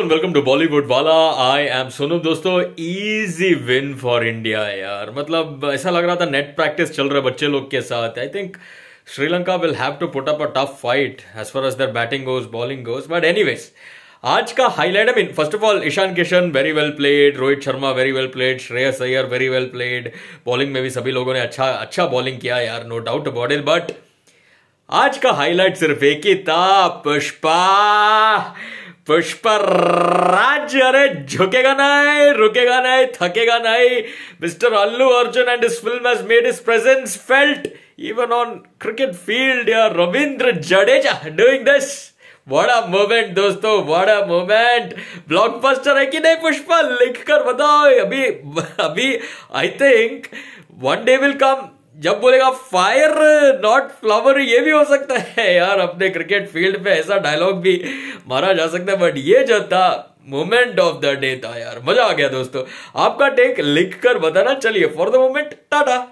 and welcome to Bollywood वाला I am Sonu दोस्तों easy win for India यार मतलब ऐसा लग रहा था नेट प्रैक्टिस चल रहा है बच्चे लोग के साथ I think Sri Lanka will have to put up a tough fight as far as their batting goes bowling goes but any आज का highlight I mean first of all Ishan Kishan very well played Rohit Sharma very well played Shreyas Iyer very well played bowling में भी सभी लोगों ने अच्छा अच्छा bowling किया यार no doubt about it but आज का हाईलाइट सिर्फ एक ही था पुष्पा पुष्प राज अरे झुकेगा नहीं रुकेगा नहीं थकेगा नहीं mister Allu Arjun and this film has made his presence felt even on cricket field या रविंद्र जडेजा डूइंग दिस बड़ा मोमेंट दोस्तों बड़ा मोमेंट ब्लॉकबस्टर है कि नहीं पुष्पा लिख कर बताओ अभी अभी I think one day will come जब बोलेगा फायर नॉट फ्लावर ये भी हो सकता है यार अपने क्रिकेट फील्ड में ऐसा डायलॉग भी मारा जा सकता है बट ये जो था मोमेंट ऑफ द डे था यार मजा आ गया दोस्तों आपका टेक लिख कर बताना चलिए फॉर द मोमेंट टाटा